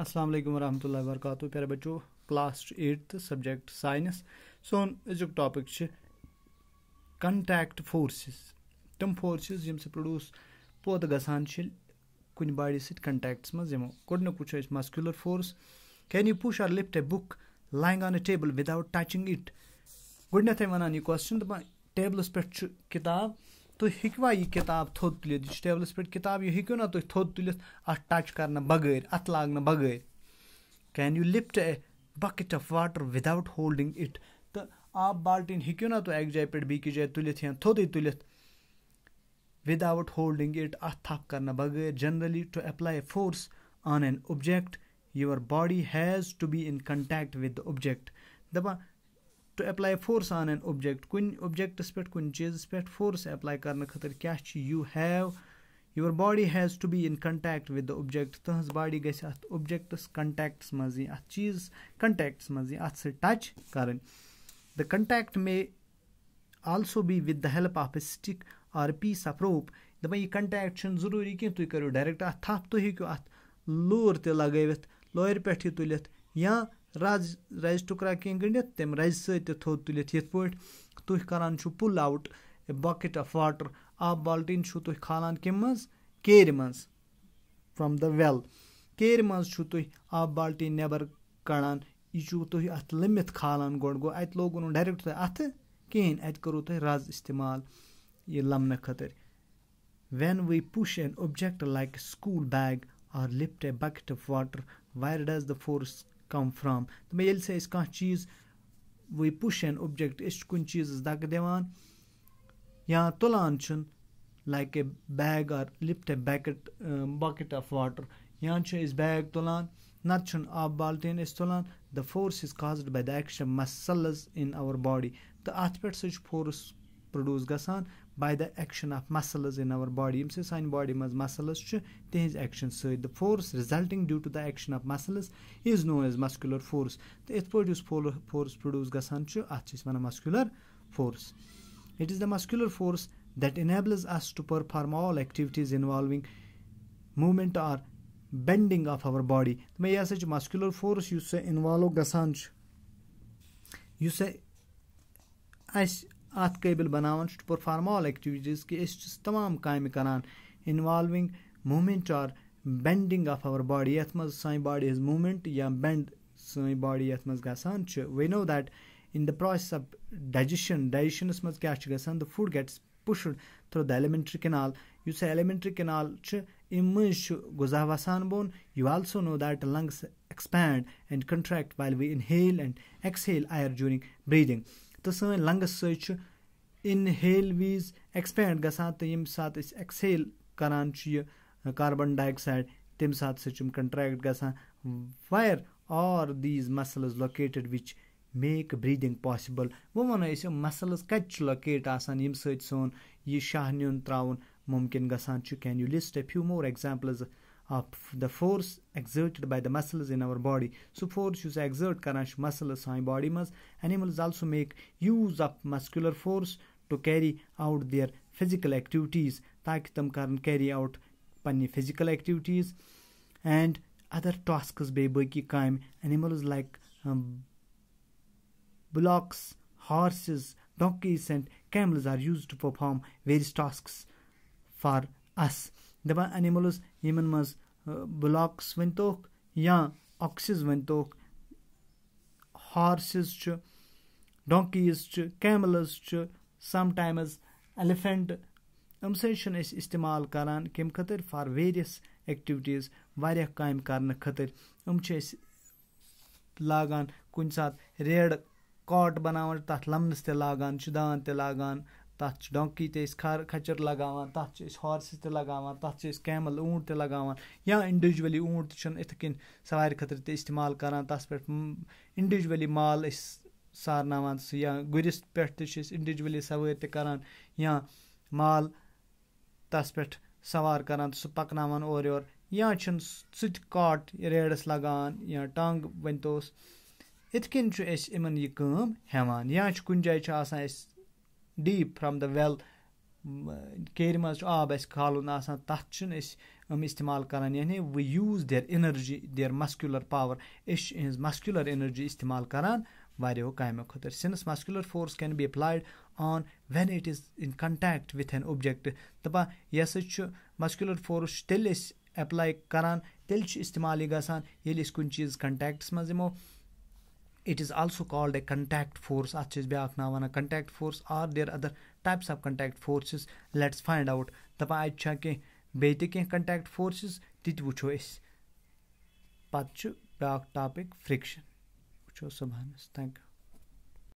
अस्सलाम वरह वरहमतुल्लाहि वबरकातुहू प्यारे बच्चों क्लास 8th सब्जेक्ट साइंस सोन अजुक टॉपिक छ कंटैक्ट फोर्सेस तम फोर्सेस यम से प्रोड्यूस पोत गसान छ कुन बॉडी सिट मज यमो गुडन muscular force can you push or lift a book lying on a table without touching it गुडन थे वनान ये क्वेश्चन टेबलस पे किताब تُہۍ ہیٚکوا یہِ کِتاب تھوٚد تُلِتھ یہِ چھِ ٹیبلَس پٮ۪ٹھ کِتاب یہِ ہیٚکِو نا تُہۍ تھوٚد تُلِتھ اَتھ ٹَچ کَرنہٕ بغٲر اَتھ لاگنہٕ بغٲر can you lift a bucket of water without holding it تہٕ آب بالٹیٖن ہیٚکِو نا تُہۍ اَکہِ جایہِ پٮ۪ٹھ بیٚکِس جایہِ تُلِتھ یا تھوٚدُے تُلِتھ وِداوُٹ ہولڈِنٛگ اِٹ اَتھ تھپھ کَرنہٕ بغٲر generally to apply force on an object your body has to be in contact with the object دَپان to apply force on an object کُنہِ اوبجیکٹَس پٮ۪ٹھ کُنہِ چیٖزَس پٮ۪ٹھ فورس ایپلاے کرنہٕ خٲطرٕ کیٛاہ چھِ you have your body has to be in contact with the object تٕہٕنٛز باڈی گژھِ اَتھ اوبجیکٹَس کَنٹیکٹَس منٛز یِنۍ اَتھ چیٖز کَنٹیکٹَس منٛز یِنۍ اَتھ سۭتۍ ٹَچ کَرٕنۍ the contact may also be with the help of a stick or piece of rope دَپان یہِ کَنٹیکٹ چھُنہٕ ضٔروٗری کینٛہہ تُہۍ کٔرِو ڈایریکٹ اَتھ تھپھ تُہۍ ہیٚکِو اَتھ لوٗر تہِ لگٲوِتھ لورِ پٮ۪ٹھ یہِ تُلِتھ یا رز رَزِ ٹُکرا کینٛہہ گٔنڈِتھ تَمہِ رَزِ سۭتۍ تہِ تھوٚد تُلِتھ یِتھ پٲٹھۍ تُہۍ کَران چھُو پُل آوُٹ بۄکٮ۪ٹ آف واٹر آب بالٹیٖن چھُو تُہۍ کھالان کَمہِ منٛز کیرِ منٛز فرٛام دَ وٮ۪ل کیرِ منٛز چھُو تُہۍ آب بالٹیٖن نٮ۪بر کَڑان یہِ چھُو تُہۍ اَتھ لٔمِتھ کھالان گۄڈٕ گوٚو اَتہِ لوگوُ نہٕ ڈایریکٹ تۄہہِ اَتھٕ کِہیٖنۍ اَتہِ کوٚروُ تۄہہِ رَز استعمال یہِ لَمنہٕ خٲطرٕ when we push an object like a school bag or lift a bucket of water where does the force come from تہٕ مےٚ ییٚلہِ سا أسۍ کانٛہہ چیٖز وٕے پُش این اوٚبجَکٹ أسۍ چھِ کُنہِ چیٖزَس دَکہٕ دِوان یا تُلان چھُن like a bag or lift a bucket bucket of water یا چھِ أسۍ بیگ تُلان نَتہٕ چھُنہٕ آب بالٹیٖن أسۍ تُلان the force is caused by the action muscles in our body تہٕ اَتھ پٮ۪ٹھ سا چھُ فورٕس پرٛڈوٗس گژھان by the action of muscles in our body ییٚمہِ سۭتۍ سانہِ باڈی منٛز مَسلٕز چھِ تِہِنٛز ایٚکشَن سۭتۍ the force resulting due to the action of muscles is known as muscular force تہٕ یِتھ پٲٹھۍ یُس فولو فورس پرٛڈوٗس گژھان چھُ اَتھ چھِ أسۍ وَنان muscular force it is the muscular force that enables us to perform all activities involving movement or bending of our body مےٚ یہِ ہَسا چھِ مَسکیوٗلَر فورس یُس سُہ اِنوالو گژھان چھُ یُس سُہ اَسہِ अत कबिल बनावान परफार्म ऑल एक्टिविटीज़ कि तमाम काम करान involving movement or bending of our body ये मज बॉडी हज मूमेंट या बेंड सी बॉडी ये मज गसान we know that in the process of digestion digestion मज क्या the food gets pushed through the alimentary canal इस एलिमेंट्री कनाल मज गुजा वसान बोन you also know that lungs expand and contract while we inhale and exhale air during breathing تہٕ سٲنۍ لنٛگٕس سۭتۍ چھُ اِنہیل وِز ایٚکسپینٛڈ گژھان تہٕ ییٚمہِ ساتہٕ أسۍ ایٚکسیل کَران چھُ یہِ کاربن ڈاے آکسایڈ تمہِ ساتہٕ سُہ چھُم کَنٹرٛیکٹ گژھان where are these muscles located which make breathing possible وۄنۍ وَنو أسۍ یِم مَسلٕز کَتہِ چھِ لوکیٹ آسان ییٚمہِ سۭتۍ سون یہِ شاہ نیُن ترٛاوُن مُمکِن گژھان چھُ can you list a few more examples of the force exerted by the muscles in our body. So force you exert karan muscles سانہِ body منٛز animals also make use of muscular force to carry out their physical activities تاکہِ تِم carry out پنٛنہِ physical activities and other tasks بیٚیہِ باقٕے کامہِ animals like um, blocks horses donkeys and camels are used to perform various tasks for us دَپان animals یِمَن منٛز بٕلاکٕس ؤنۍ توکھ یا آکسِز ؤنۍ توکھ ہارسِز چھِ ڈونکیٖز چھِ کیملٕز چھِ سَم ٹایمٕز ایلِفٮ۪نٛٹ یِم سۭتۍ چھِنہٕ أسۍ استعمال کَران کَمہِ خٲطرٕ فار ویریَس ایٚکٹِوِٹیٖز واریاہ کامہِ کَرنہٕ خٲطرٕ یِم چھِ أسۍ لاگان کُنہِ ساتہٕ ریڈٕ کاٹ بَناوان تَتھ لَمنَس تہِ لاگان چھِ دان تہِ لاگان تَتھ چھِ ڈۄنکی تہِ أسۍ کھر کھچر لگاوان تَتھ چھِ أسۍ ہارسِز تہِ لگاوان تَتھ چھِ أسۍ کیمَل اوٗنٹ تہِ لگاوان یا اِنڈیوجؤلی اوٗنٹ تہِ چھِنہٕ یِتھٕے کٔنۍ سوارِ خٲطرٕ تہِ استعمال کران تَتھ پٮ۪ٹھ اِنڈیوجؤلی مال أسۍ سارناوان سُہ یا گُرِس پٮ۪ٹھ تہِ چھِ أسۍ اِنڈیوجؤلی سوٲرۍ تہِ کران یا مال تَس پٮ۪ٹھ سوار کران سُہ پَکناوان اورٕ یورٕ یا چھِنہٕ سُہ تہِ کاٹ ریڈَس لگان یا ٹانٛگہٕ ؤنۍ توس یِتھ کٔنۍ چھُ أسۍ یِمَن یہِ کٲم ہٮ۪وان یا چھُ کُنہِ جایہِ چھُ آسان اَسہِ ڈیٖپ فرٛام دَ وٮ۪ل کیرِ منٛز چھُ آب اَسہِ کھالُن آسان تَتھ چھِنہٕ أسۍ یِم استعمال کَران یعنی we use their energy their muscular power أسۍ چھِ یِہٕنٛز مَسکیوٗلَر اٮ۪نَرجی استعمال کَران واریاہو کامیو خٲطرٕ since muscular force can be applied on when it is in contact with an object دَپان یہِ ہَسا چھُ مَسکیوٗلَر فورس چھُ تیٚلہِ أسۍ اٮ۪پلاے کَران تیٚلہِ چھُ استعمال یہِ گژھان ییٚلہِ أسۍ کُنہِ چیٖز کَنٹیکٹَس منٛز یِمو it is also called a contact force अच्छे ब्याह ना वन contact force are there other types of contact forces let's find out दपा अच्छा कह बे कह कंटैक्ट फोर्सेस तित वो ब्या टॉपिक फ्रिक्शन वो सुबह थैंक यू